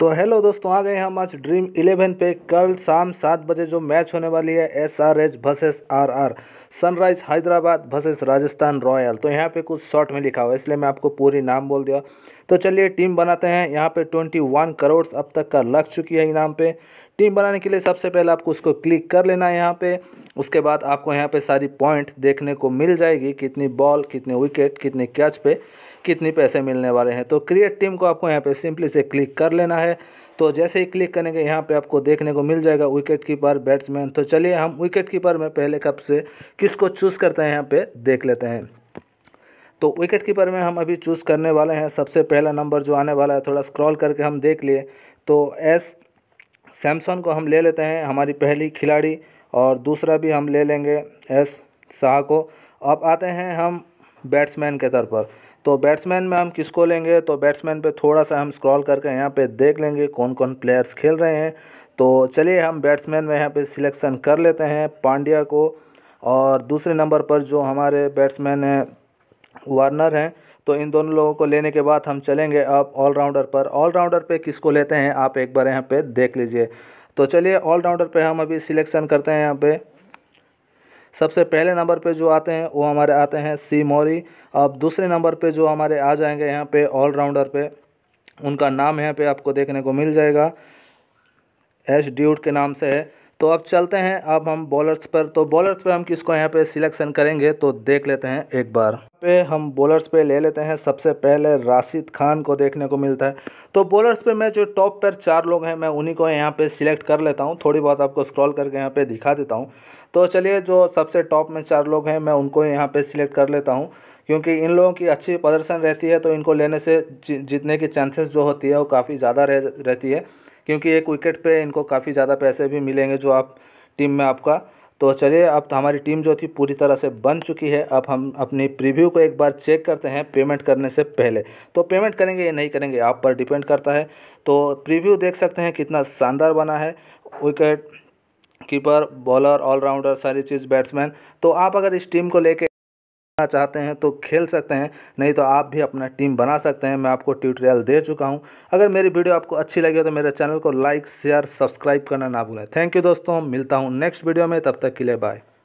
तो हेलो दोस्तों आ गए हम आज ड्रीम इलेवन पे कल शाम सात बजे जो मैच होने वाली है S R H versus R R Sunrisers Hyderabad versus Rajasthan royal तो यहाँ पे कुछ शॉर्ट में लिखा हुआ है इसलिए मैं आपको पूरी नाम बोल दिया तो चलिए टीम बनाते हैं यहाँ पे ट्वेंटी वन करोड़ अब तक का लग चुकी है इनाम पर टीम बनाने के लिए सबसे पहले आपको उसको क्लिक कर लेना है यहाँ पर उसके बाद आपको यहाँ पर सारी पॉइंट देखने को मिल जाएगी कितनी बॉल कितने विकेट कितने कैच पे कितने पैसे मिलने वाले हैं तो क्रिएट टीम को आपको यहाँ पे सिंपली से क्लिक कर लेना है तो जैसे ही क्लिक करेंगे यहाँ पे आपको देखने को मिल जाएगा विकेट कीपर बैट्समैन तो चलिए हम विकेट कीपर में पहले कप से किसको चूज़ करते हैं यहाँ पे देख लेते हैं तो विकेट कीपर में हम अभी चूज़ करने वाले हैं सबसे पहला नंबर जो आने वाला है थोड़ा स्क्रॉल करके हम देख लिए तो एस सैमसन को हम ले लेते हैं हमारी पहली खिलाड़ी और दूसरा भी हम ले लेंगे एस शाह को अब आते हैं हम बैट्समैन के तौर पर तो बैट्समैन में हम किसको लेंगे तो बैट्समैन पे थोड़ा सा हम स्क्रॉल करके यहाँ पे देख लेंगे कौन कौन प्लेयर्स खेल रहे हैं तो चलिए हम बैट्समैन में यहाँ पे सिलेक्शन कर लेते हैं पांड्या को और दूसरे नंबर पर जो हमारे बैट्समैन हैं वार्नर हैं तो इन दोनों लोगों को लेने के बाद हम चलेंगे अब ऑलराउंडर पर ऑलराउंडर पर किसको लेते हैं आप एक बार यहाँ पर देख लीजिए तो चलिए ऑलराउंडर पर हम अभी सिलेक्शन करते हैं यहाँ पर सबसे पहले नंबर पे जो आते हैं वो हमारे आते हैं सी मौरी अब दूसरे नंबर पे जो हमारे आ जाएंगे यहाँ पे ऑलराउंडर पे उनका नाम यहाँ पे आपको देखने को मिल जाएगा एस ड्यूट के नाम से है तो अब चलते हैं अब हम बॉलर्स पर तो बॉलर्स पर हम किसको यहाँ पे सिलेक्शन करेंगे तो देख लेते हैं एक बार पे हम बॉलर्स पे ले लेते हैं सबसे पहले राशिद खान को देखने को मिलता है तो बॉलर्स पे मैं जो टॉप पर चार लोग हैं मैं उन्हीं को यहाँ पे सिलेक्ट कर लेता हूँ थोड़ी बहुत आपको स्क्रॉल करके यहाँ पर दिखा देता हूँ तो चलिए जो सबसे टॉप में चार लोग हैं मैं उनको यहाँ पर सिलेक्ट कर लेता हूँ क्योंकि इन लोगों की अच्छी प्रदर्शन रहती है तो इनको लेने से जीतने की चांसेस जो होती है वो काफ़ी ज़्यादा रहती है क्योंकि एक विकेट पे इनको काफ़ी ज़्यादा पैसे भी मिलेंगे जो आप टीम में आपका तो चलिए अब तो हमारी टीम जो थी पूरी तरह से बन चुकी है अब हम अपनी प्रीव्यू को एक बार चेक करते हैं पेमेंट करने से पहले तो पेमेंट करेंगे या नहीं करेंगे आप पर डिपेंड करता है तो प्रीव्यू देख सकते हैं कितना शानदार बना है विकेट कीपर बॉलर ऑलराउंडर सारी चीज़ बैट्समैन तो आप अगर इस टीम को लेके करना चाहते हैं तो खेल सकते हैं नहीं तो आप भी अपना टीम बना सकते हैं मैं आपको ट्यूटोरियल दे चुका हूं अगर मेरी वीडियो आपको अच्छी लगी तो मेरे चैनल को लाइक शेयर सब्सक्राइब करना ना भूलें थैंक यू दोस्तों मिलता हूं नेक्स्ट वीडियो में तब तक के लिए बाय